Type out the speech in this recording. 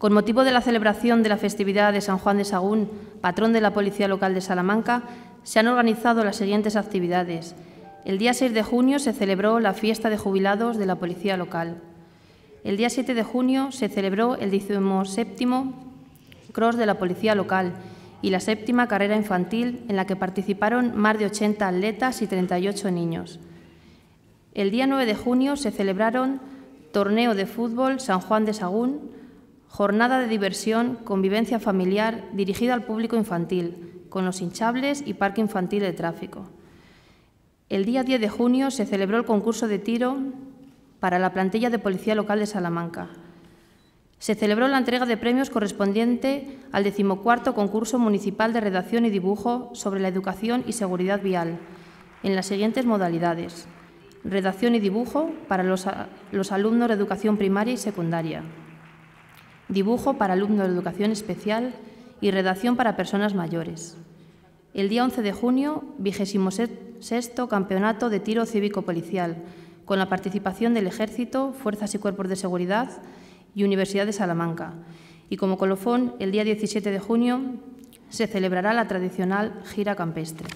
Con motivo de la celebración de la festividad de San Juan de Sagún, patrón de la Policía Local de Salamanca, se han organizado las siguientes actividades. El día 6 de junio se celebró la fiesta de jubilados de la Policía Local. El día 7 de junio se celebró el 17 Cross de la Policía Local y la séptima carrera infantil en la que participaron más de 80 atletas y 38 niños. El día 9 de junio se celebraron Torneo de Fútbol San Juan de Sagún, jornada de diversión, convivencia familiar dirigida al público infantil, con los hinchables y parque infantil de tráfico. El día 10 de junio se celebró el concurso de tiro para la plantilla de Policía Local de Salamanca. Se celebró la entrega de premios correspondiente al decimocuarto concurso municipal de redacción y dibujo sobre la educación y seguridad vial, en las siguientes modalidades. Redacción y dibujo para los alumnos de educación primaria y secundaria dibujo para alumnos de educación especial y redacción para personas mayores. El día 11 de junio, 26 Campeonato de Tiro Cívico Policial, con la participación del Ejército, Fuerzas y Cuerpos de Seguridad y Universidad de Salamanca. Y como colofón, el día 17 de junio se celebrará la tradicional gira campestre.